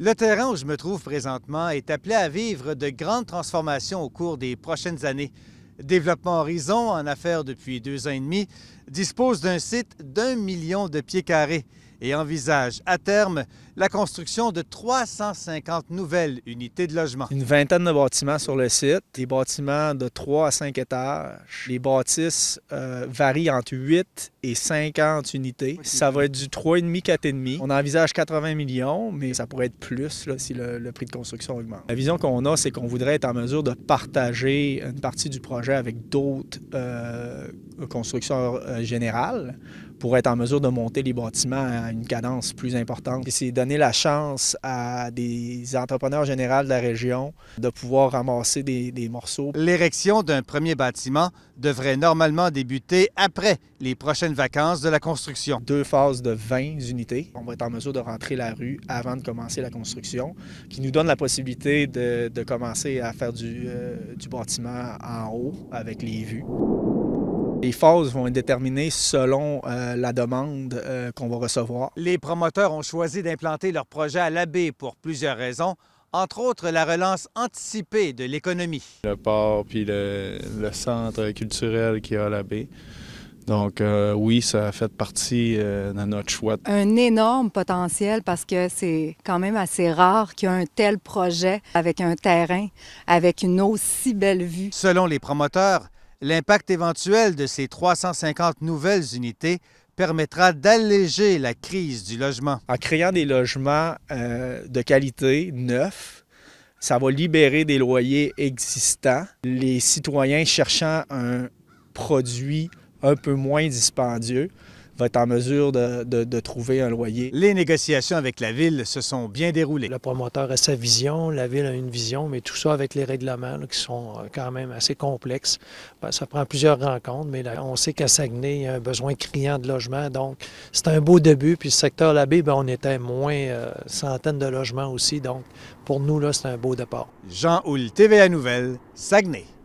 Le terrain où je me trouve présentement est appelé à vivre de grandes transformations au cours des prochaines années. Développement Horizon, en affaire depuis deux ans et demi, dispose d'un site d'un million de pieds carrés et envisage à terme la construction de 350 nouvelles unités de logement. Une vingtaine de bâtiments sur le site, des bâtiments de 3 à 5 étages. Les bâtisses euh, varient entre 8 et 50 unités. Ça va être du 3,5, 4,5. On envisage 80 millions, mais ça pourrait être plus là, si le, prix de construction augmente. La vision qu'on a, c'est qu'on voudrait être en mesure de partager une partie du projet avec d'autres euh, constructeurs euh, générales pour être en mesure de monter les bâtiments à une cadence plus importante. Et c'est donner la chance à des entrepreneurs généraux de la région de pouvoir ramasser des, morceaux. L'érection d'un premier bâtiment devrait normalement débuter après les prochaines vacances de la construction. Deux phases de 20 unités. On va être en mesure de rentrer la rue avant de commencer la construction, qui nous donne la possibilité de, commencer à faire euh, du bâtiment en haut avec les vues. Les phases vont être déterminées selon euh, la demande euh, qu'on va recevoir. Les promoteurs ont choisi d'implanter leur projet à l'abbé pour plusieurs raisons, entre autres la relance anticipée de l'économie. Le port puis le, centre culturel qui y a à l'abbé. Donc euh, oui, ça a fait partie de notre choix. Un énorme potentiel parce que c'est quand même assez rare qu'il y ait un tel projet avec un terrain, avec une aussi belle vue. Selon les promoteurs, L'impact éventuel de ces 350 nouvelles unités permettra d'alléger la crise du logement. En créant des logements euh, de qualité, neufs, ça va libérer des loyers existants. Les citoyens cherchant un produit un peu moins dispendieux va être en mesure de, trouver un loyer. Les négociations avec la ville se sont bien déroulées. Le promoteur a sa vision, la ville a une vision, mais tout ça avec les règlements qui sont euh, quand même assez complexes. Ben, ça prend plusieurs rencontres, mais on sait qu'à Saguenay, il y a un besoin criant de logement. Donc, c'est un beau début. Puis le secteur Labbé, ben on était moins euh, centaines de logements aussi. Donc, pour nous, là, c'est un beau départ. Jean houl TVA Nouvelle, Saguenay.